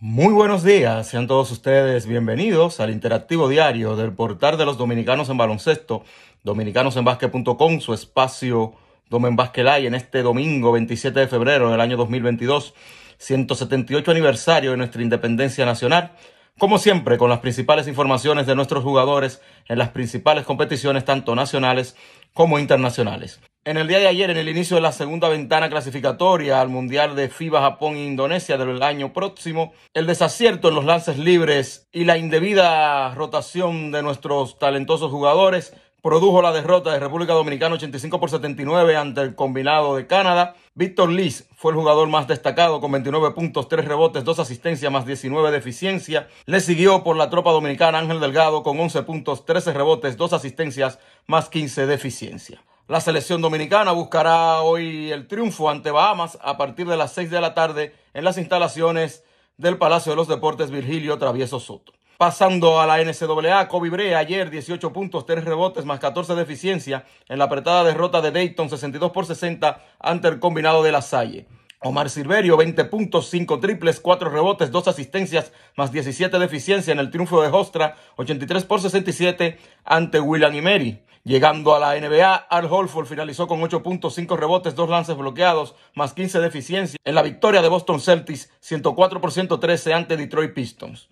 Muy buenos días, sean todos ustedes bienvenidos al interactivo diario del portal de los dominicanos en baloncesto, dominicanosenbasque.com, su espacio Domen en este domingo 27 de febrero del año 2022, 178 aniversario de nuestra independencia nacional. Como siempre, con las principales informaciones de nuestros jugadores en las principales competiciones, tanto nacionales como internacionales. En el día de ayer, en el inicio de la segunda ventana clasificatoria al Mundial de FIBA Japón e Indonesia del año próximo, el desacierto en los lances libres y la indebida rotación de nuestros talentosos jugadores produjo la derrota de República Dominicana 85 por 79 ante el combinado de Canadá. Víctor Liz fue el jugador más destacado con 29 puntos, 3 rebotes, 2 asistencias más 19 de eficiencia. Le siguió por la tropa dominicana Ángel Delgado con 11 puntos, 13 rebotes, 2 asistencias más 15 de eficiencia. La selección dominicana buscará hoy el triunfo ante Bahamas a partir de las 6 de la tarde en las instalaciones del Palacio de los Deportes Virgilio Travieso Soto. Pasando a la NCAA, Kobe Brea ayer 18 puntos, 3 rebotes más 14 de eficiencia en la apretada derrota de Dayton 62 por 60 ante el combinado de La Salle. Omar Silverio, 20 puntos, 5 triples, 4 rebotes, 2 asistencias, más 17 de eficiencia en el triunfo de Hostra, 83 por 67 ante william y Mary. Llegando a la NBA, Al Holford finalizó con puntos, 8.5 rebotes, 2 lances bloqueados, más 15 de eficiencia en la victoria de Boston Celtics 104 por 113 ante Detroit Pistons.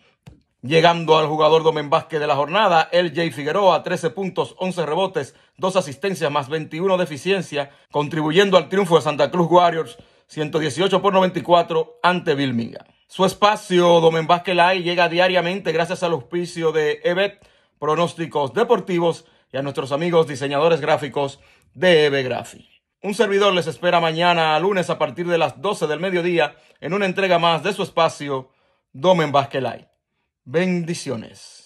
Llegando al jugador Domen Vázquez de la jornada, LJ Figueroa, 13 puntos, 11 rebotes, 2 asistencias más 21 de eficiencia, contribuyendo al triunfo de Santa Cruz Warriors 118 por 94 ante Birmingham. Su espacio Domen Vázquez Live llega diariamente gracias al auspicio de EBET, pronósticos deportivos a nuestros amigos diseñadores gráficos de EB Un servidor les espera mañana lunes a partir de las 12 del mediodía en una entrega más de su espacio Domen Basquelay. Bendiciones.